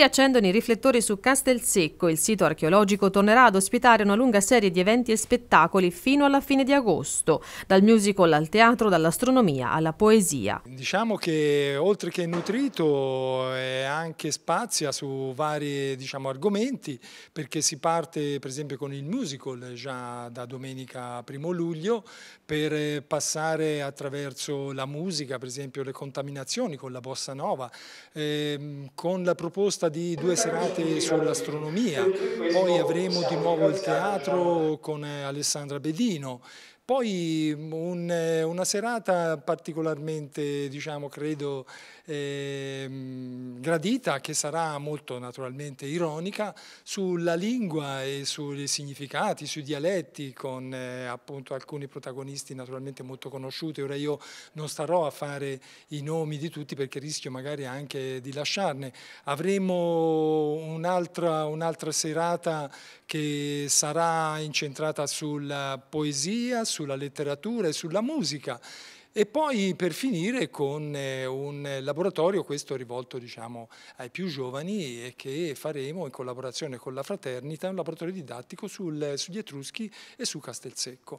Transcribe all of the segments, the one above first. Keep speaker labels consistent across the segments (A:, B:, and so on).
A: Si riaccendono i riflettori su Castelsecco, il sito archeologico tornerà ad ospitare una lunga serie di eventi e spettacoli fino alla fine di agosto, dal musical al teatro, dall'astronomia alla poesia.
B: Diciamo che oltre che nutrito è anche spazia su vari diciamo, argomenti, perché si parte per esempio con il musical già da domenica primo luglio, per passare attraverso la musica, per esempio le contaminazioni con la bossa nova, ehm, con la proposta di due serate sull'astronomia, poi avremo di nuovo il teatro con eh, Alessandra Bedino, poi mm, un, eh, una serata particolarmente, diciamo, credo, eh, gradita, che sarà molto naturalmente ironica, sulla lingua e sui significati, sui dialetti, con eh, appunto alcuni protagonisti naturalmente molto conosciuti. Ora io non starò a fare i nomi di tutti perché rischio magari anche di lasciarne. Avremo un'altra, un'altra serata che sarà incentrata sulla poesia, sulla letteratura e sulla musica e poi per finire con eh, un laboratorio, questo rivolto diciamo, ai più giovani che faremo in collaborazione con la Fraternita, un laboratorio didattico sul, sugli Etruschi e su Castelsecco.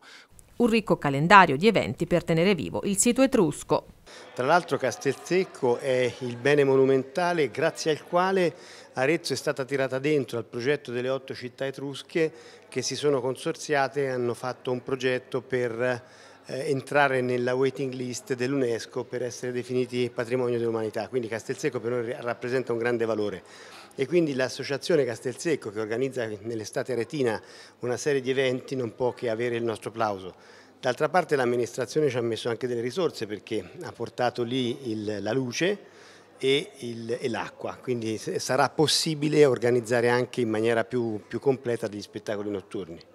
A: Un ricco calendario di eventi per tenere vivo il sito etrusco.
C: Tra l'altro Castelsecco è il bene monumentale grazie al quale Arezzo è stata tirata dentro al progetto delle otto città etrusche che si sono consorziate e hanno fatto un progetto per eh, entrare nella waiting list dell'UNESCO per essere definiti patrimonio dell'umanità, quindi Castelsecco per noi rappresenta un grande valore e quindi l'associazione Castelsecco che organizza nell'estate retina una serie di eventi non può che avere il nostro applauso. D'altra parte l'amministrazione ci ha messo anche delle risorse perché ha portato lì il, la luce e, l'acqua, quindi sarà possibile organizzare anche in maniera più, più completa degli spettacoli notturni.